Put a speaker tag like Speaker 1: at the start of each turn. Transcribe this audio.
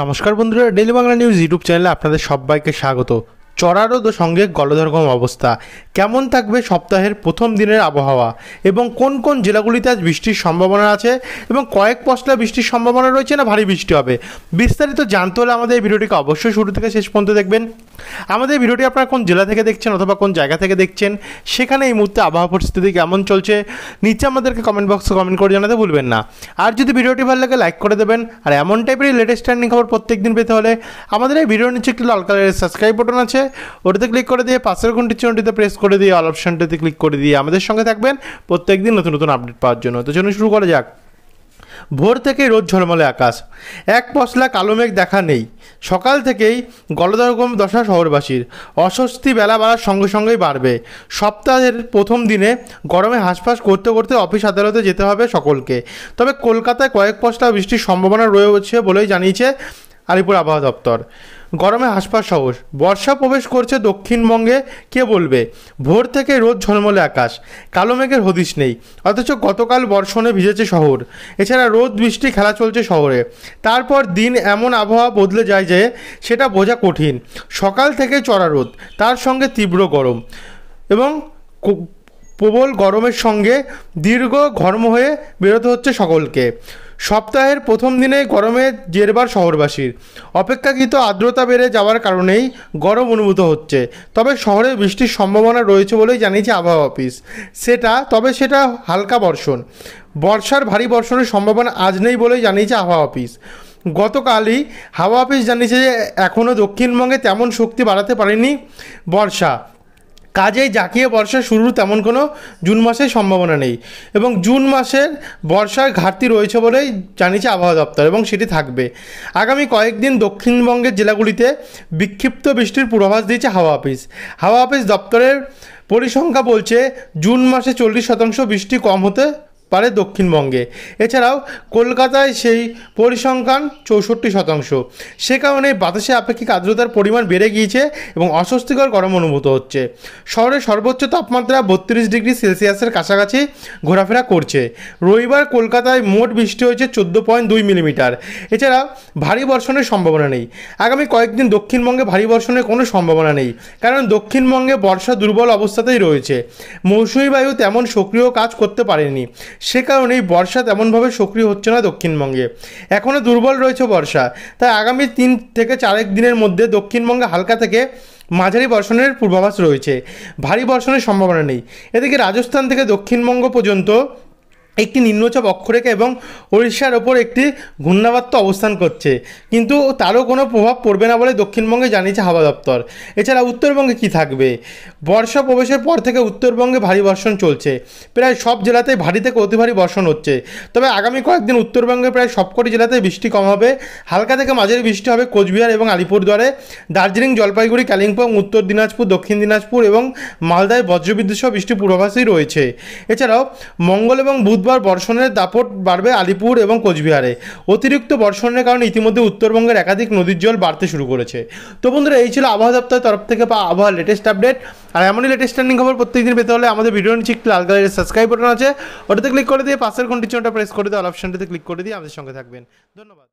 Speaker 1: নমস্কার বন্ধুরা daily Bangla news YouTube চ্যানেলে আপনাদের সবাইকে স্বাগত চড়ারোদ ও সঙ্গে গলদর্গম অবস্থা কেমন থাকবে সপ্তাহের প্রথম দিনের আবহাওয়া এবং কোন কোন জেলাগুলিতে আজ বৃষ্টির সম্ভাবনা আছে এবং কয়েক পশলা বৃষ্টির সম্ভাবনা রয়েছে না ভারী বৃষ্টি হবে বিস্তারিত জানতে হলে আমাদের এই ভিডিওটিকে অবশ্যই শুরু থেকে শেষ পর্যন্ত দেখবেন আমাদের ভিডিওটি আপনারা কোন জেলা থেকে দেখছেন অথবা কোন জায়গা থেকে দেখছেন সেখানে এই মুহূর্তে আবহাওয়া পরিস্থিতি কেমন চলছে নিচে আমাদেরকে কমেন্ট বক্সে কমেন্ট করে জানাতে ভুলবেন না আর যদি ভিডিওটি ভালো লাগে লাইক করে দেবেন আর এমন টাইপের লেটেস্ট ট্রেন্ডিং খবর প্রত্যেক দিন পেতে হলে আমাদের এই ভিডিওর নিচে একটি লাল কালারের সাবস্ক্রাইব বটন আছে ওটাতে ক্লিক করে দিয়ে পাশের ঘন্টি চিহ্নটিতে প্রেস করে দিয়ে অল অপশানটিতে ক্লিক করে দিয়ে আমাদের সঙ্গে থাকবেন প্রত্যেক দিন নতুন নতুন আপডেট পাওয়ার জন্য তো জন্য শুরু করা যাক ভোর থেকেই রোদ ঝলমলে আকাশ এক পশলা কালো মেঘ দেখা নেই সকাল থেকেই গলদরগম দশা শহরবাসীর অস্বস্তি বেলা বাড়ার সঙ্গে সঙ্গেই বাড়বে সপ্তাহের প্রথম দিনে গরমে হাঁসফাঁস করতে করতে অফিস আদালতে যেতে হবে সকলকে তবে কলকাতায় কয়েক পশলা বৃষ্টির সম্ভাবনা রয়েছে বলেই জানিয়েছে আলিপুর আবহাওয়া দপ্তর গরমে হাসপাস সহজ বর্ষা প্রবেশ করছে দক্ষিণবঙ্গে কে বলবে ভোর থেকে রোদ ঝলমলে আকাশ কালো মেঘের হদিশ নেই অথচ গতকাল বর্ষণে ভিজেছে শহর এছাড়া রোদ বৃষ্টি খেলা চলছে শহরে তারপর দিন এমন আবহাওয়া বদলে যায় যে সেটা বোঝা কঠিন সকাল থেকে চড়া রোদ তার সঙ্গে তীব্র গরম এবং প্রবল গরমের সঙ্গে দীর্ঘ ঘর্ম হয়ে বেরোতে হচ্ছে সকলকে সপ্তাহের প্রথম দিনে গরমে জেরবার শহরবাসীর অপেক্ষাকৃত আর্দ্রতা বেড়ে যাওয়ার কারণেই গরম অনুভূত হচ্ছে তবে শহরে বৃষ্টির সম্ভাবনা রয়েছে বলেই জানিয়েছে আবহাওয়া অফিস সেটা তবে সেটা হালকা বর্ষণ বর্ষার ভারী বর্ষণের সম্ভাবনা আজ নেই বলেই জানিয়েছে আবহাওয়া অফিস গতকালই হাওয়া অফিস জানিয়েছে যে এখনও দক্ষিণবঙ্গে তেমন শক্তি বাড়াতে পারেনি বর্ষা কাজেই জাঁকিয়ে বর্ষা শুরুর তেমন কোনো জুন মাসে সম্ভাবনা নেই এবং জুন মাসের বর্ষার ঘাটতি রয়েছে বলেই জানিয়েছে আবহাওয়া দপ্তর এবং সেটি থাকবে আগামী কয়েকদিন দক্ষিণবঙ্গের জেলাগুলিতে বিক্ষিপ্ত বৃষ্টির পূর্বাভাস দিয়েছে হাওয়া অফিস হাওয়া অফিস দপ্তরের পরিসংখ্যা বলছে জুন মাসে চল্লিশ শতাংশ বৃষ্টি কম হতে পারে দক্ষিণবঙ্গে এছাড়াও কলকাতায় সেই পরিসংখ্যান চৌষট্টি শতাংশ সে কারণে বাতাসে আপেক্ষিক আর্দ্রতার পরিমাণ বেড়ে গিয়েছে এবং অস্বস্তিকর গরম অনুভূত হচ্ছে শহরের সর্বোচ্চ তাপমাত্রা বত্রিশ ডিগ্রি সেলসিয়াসের কাছাকাছি ঘোরাফেরা করছে রবিবার কলকাতায় মোট বৃষ্টি হয়েছে চোদ্দ পয়েন্ট দুই মিলিমিটার এছাড়া ভারী বর্ষণের সম্ভাবনা নেই আগামী কয়েকদিন দক্ষিণবঙ্গে ভারী বর্ষণের কোনো সম্ভাবনা নেই কারণ দক্ষিণবঙ্গে বর্ষা দুর্বল অবস্থাতেই রয়েছে মৌসুমি বায়ু তেমন সক্রিয় কাজ করতে পারেনি সে কারণেই বর্ষা তেমনভাবে সক্রিয় হচ্ছে না দক্ষিণবঙ্গে এখনও দুর্বল রয়েছে বর্ষা তাই আগামী তিন থেকে চারেক দিনের মধ্যে দক্ষিণবঙ্গে হালকা থেকে মাঝারি বর্ষণের পূর্বাভাস রয়েছে ভারী বর্ষণের সম্ভাবনা নেই এদিকে রাজস্থান থেকে দক্ষিণবঙ্গ পর্যন্ত একটি নিম্নচাপ অক্ষরেখা এবং ওড়িশার ওপর একটি ঘূর্ণাবর্ত অবস্থান করছে কিন্তু তারও কোনো প্রভাব পড়বে না বলে দক্ষিণবঙ্গে জানিয়েছে হাওয়া দপ্তর এছাড়া উত্তরবঙ্গে কি থাকবে বর্ষা প্রবেশের পর থেকে উত্তরবঙ্গে ভারী বর্ষণ চলছে প্রায় সব জেলাতেই ভারী থেকে অতি ভারী বর্ষণ হচ্ছে তবে আগামী কয়েকদিন উত্তরবঙ্গে প্রায় সবকটি জেলাতে বৃষ্টি কম হবে হালকা থেকে মাঝারি বৃষ্টি হবে কোচবিহার এবং আলিপুরদুয়ারে দার্জিলিং জলপাইগুড়ি কালিম্পং উত্তর দিনাজপুর দক্ষিণ দিনাজপুর এবং মালদায় বজ্রবিদ্যুৎ সহ বৃষ্টি পূর্বাভাসই রয়েছে এছাড়াও মঙ্গল এবং বুধ বুধবার বর্ষণের দাপট বাড়বে আলিপুর এবং কোচবিহারে অতিরিক্ত বর্ষণের কারণে ইতিমধ্যে উত্তরবঙ্গের একাধিক নদীর জল বাড়তে শুরু করেছে তো বন্ধুরা এই ছিল আবহাওয়া দপ্তরের তরফ থেকে পা আবহাওয়ার লেটেস্ট আপডেট আর এমনই লেটেস্ট ট্রেন্ডিং খবর প্রত্যেকদিন পেতে হলে আমাদের ভিডিও নিচ্ছি একটি লাল কালারের সাবস্ক্রাইব বাটন আছে ওটাতে ক্লিক করে দিয়ে পাশের ঘন্টির চোনটা প্রেস করে দিয়ে অপশনটিতে অপশনটাতে ক্লিক করে দিয়ে আমাদের সঙ্গে থাকবেন ধন্যবাদ